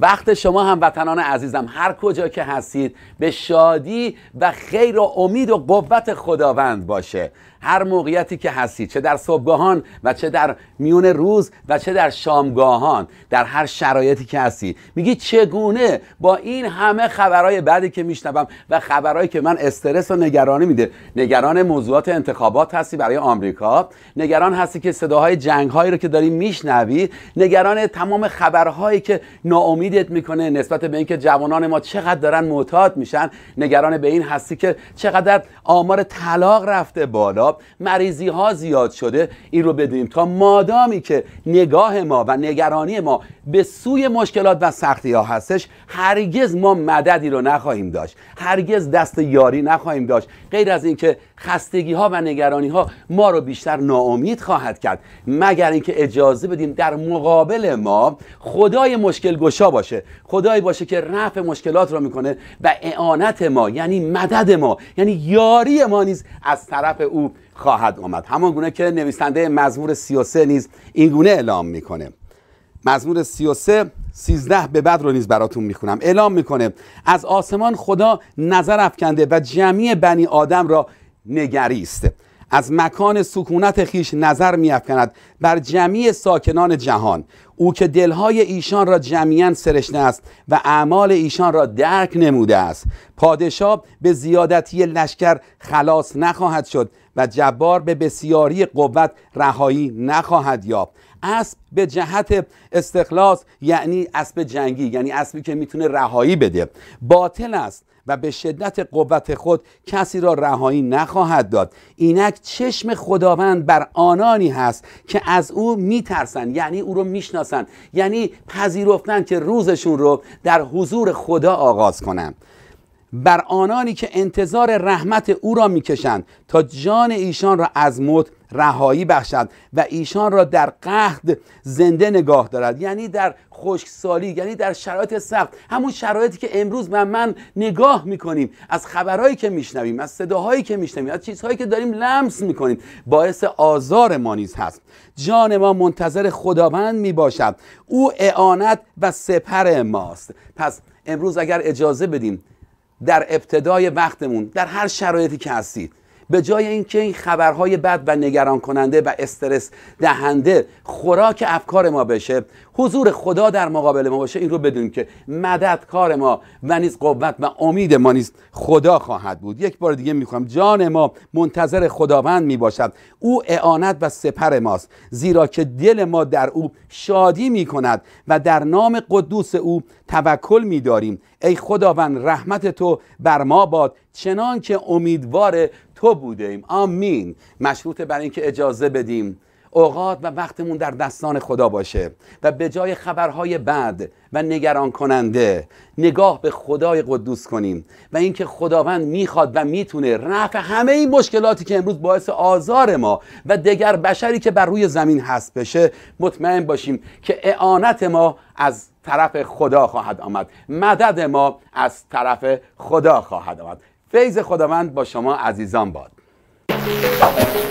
وقت شما هم وطنان عزیزم هر کجا که هستید به شادی و خیر و امید و قوت خداوند باشه هر موقعیتی که هستی چه در صبحگاهان و چه در میون روز و چه در شامگاهان در هر شرایطی که هستی میگی چگونه با این همه خبرهای بعدی که میشنوم و خبرهایی که من استرس و نگرانی میده نگران موضوعات انتخابات هستی برای آمریکا نگران هستی که صداهای جنگهایی رو که داری میشنوی نگران تمام خبرهایی که ناامیدت میکنه نسبت به اینکه جوانان ما چقدر دارن معتاد میشن نگران به این هستی که چقدر آمار طلاق رفته بالا مریضی ها زیاد شده این رو بدونیم تا مادامی که نگاه ما و نگرانی ما به سوی مشکلات و سختی ها هستش هرگز ما مددی رو نخواهیم داشت هرگز دست یاری نخواهیم داشت غیر از اینکه خستگی ها و نگرانی ها ما رو بیشتر ناامید خواهد کرد مگر اینکه اجازه بدیم در مقابل ما خدای مشکل گشا باشه خدایی باشه که رفع مشکلات رو میکنه و اعانت ما یعنی مدد ما یعنی یاری ما نیز از طرف او خواهد آمد همان گونه که نویسنده مزمور 33 نیز این گونه اعلام میکنه مزمور 33 13 به بعد رو نیز براتون میخونم اعلام میکنه از آسمان خدا نظر افکنده و جمعی بنی آدم را نگریست از مکان سکونت خیش نظر میافکند بر جمعی ساکنان جهان او که دلهای ایشان را جمعیان سرشته است و اعمال ایشان را درک نموده است پادشاه به زیادتی لشکر خلاص نخواهد شد و جبار به بسیاری قوت رهایی نخواهد یافت اسب به جهت استخلاص یعنی اسب جنگی یعنی اسبی که میتونه رهایی بده باطل است و به شدت قوت خود کسی را رهایی نخواهد داد اینک چشم خداوند بر آنانی هست که از او میترسند یعنی او رو میشناسند یعنی پذیرفتن که روزشون رو در حضور خدا آغاز کنند بر آنانی که انتظار رحمت او را میکشند تا جان ایشان را از موت رهایی بخشد و ایشان را در قهد زنده نگاه دارد یعنی در خشکسالی یعنی در شرایط سخت همون شرایطی که امروز من من نگاه میکنیم از خبرهایی که میشنویم از صداهایی که میشنویم از چیزهایی که داریم لمس میکنیم باعث آزار ما نیز هست جان ما منتظر خداوند میباشد او اعانت و سپر ماست پس امروز اگر اجازه بدیم در ابتدای وقتمون در هر شرایطی که هستید به جای اینکه این خبرهای بد و نگران کننده و استرس دهنده خوراک افکار ما بشه حضور خدا در مقابل ما باشه این رو بدون که مددکار ما و نیز قوت و امید ما نیز خدا خواهد بود یک بار دیگه میخوام جان ما منتظر خداوند میباشد او اعانت و سپر ماست زیرا که دل ما در او شادی میکند و در نام قدوس او توکل میداریم ای خداوند رحمت تو بر ما باد چنان که امیدوار تو بوده ایم آمین مشروط بر اینکه اجازه بدیم اوقات و وقتمون در دستان خدا باشه و به جای خبرهای بد و نگران کننده نگاه به خدای قدوس کنیم و اینکه خداوند میخواد و میتونه رفع همه این مشکلاتی که امروز باعث آزار ما و دگر بشری که بر روی زمین هست بشه مطمئن باشیم که اعانت ما از طرف خدا خواهد آمد مدد ما از طرف خدا خواهد آمد فیض خداوند با شما عزیزان باد